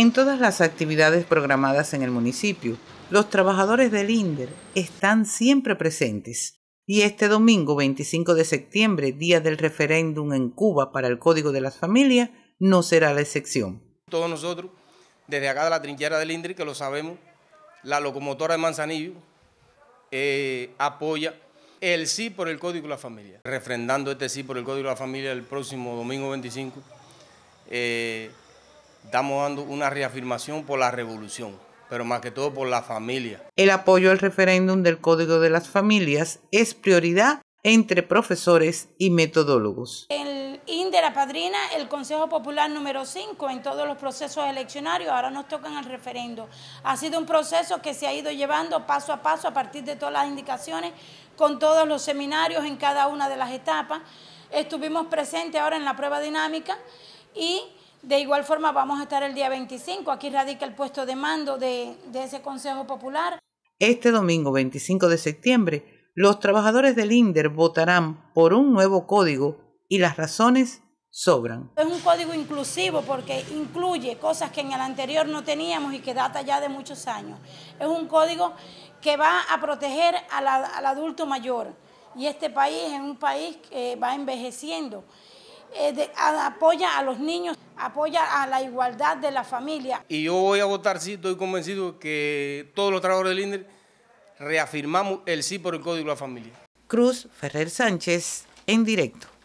en todas las actividades programadas en el municipio. Los trabajadores del INDER están siempre presentes y este domingo 25 de septiembre, día del referéndum en Cuba para el Código de las Familias, no será la excepción. Todos nosotros, desde acá de la trinchera del INDER, que lo sabemos, la locomotora de Manzanillo eh, apoya el sí por el Código de la Familia. Refrendando este sí por el Código de la Familia el próximo domingo 25, estamos dando una reafirmación por la revolución pero más que todo por la familia. El apoyo al referéndum del Código de las Familias es prioridad entre profesores y metodólogos. El INDE, la padrina el Consejo Popular número 5 en todos los procesos eleccionarios, ahora nos tocan el referéndum. Ha sido un proceso que se ha ido llevando paso a paso a partir de todas las indicaciones, con todos los seminarios en cada una de las etapas. Estuvimos presentes ahora en la prueba dinámica y de igual forma, vamos a estar el día 25. Aquí radica el puesto de mando de, ese Consejo Popular. Este domingo 25 de septiembre, los trabajadores del INDER votarán por un nuevo código y las razones sobran. Es un código inclusivo porque incluye cosas que en el anterior no teníamos y que data ya de muchos años. Es un código que va a proteger al adulto mayor. Y este país es un país que va envejeciendo eh, apoya a los niños, apoya a la igualdad de la familia. Y yo voy a votar sí, estoy convencido que todos los trabajadores del INDER reafirmamos el sí por el Código de la Familia. Cruz Ferrer Sánchez, en directo.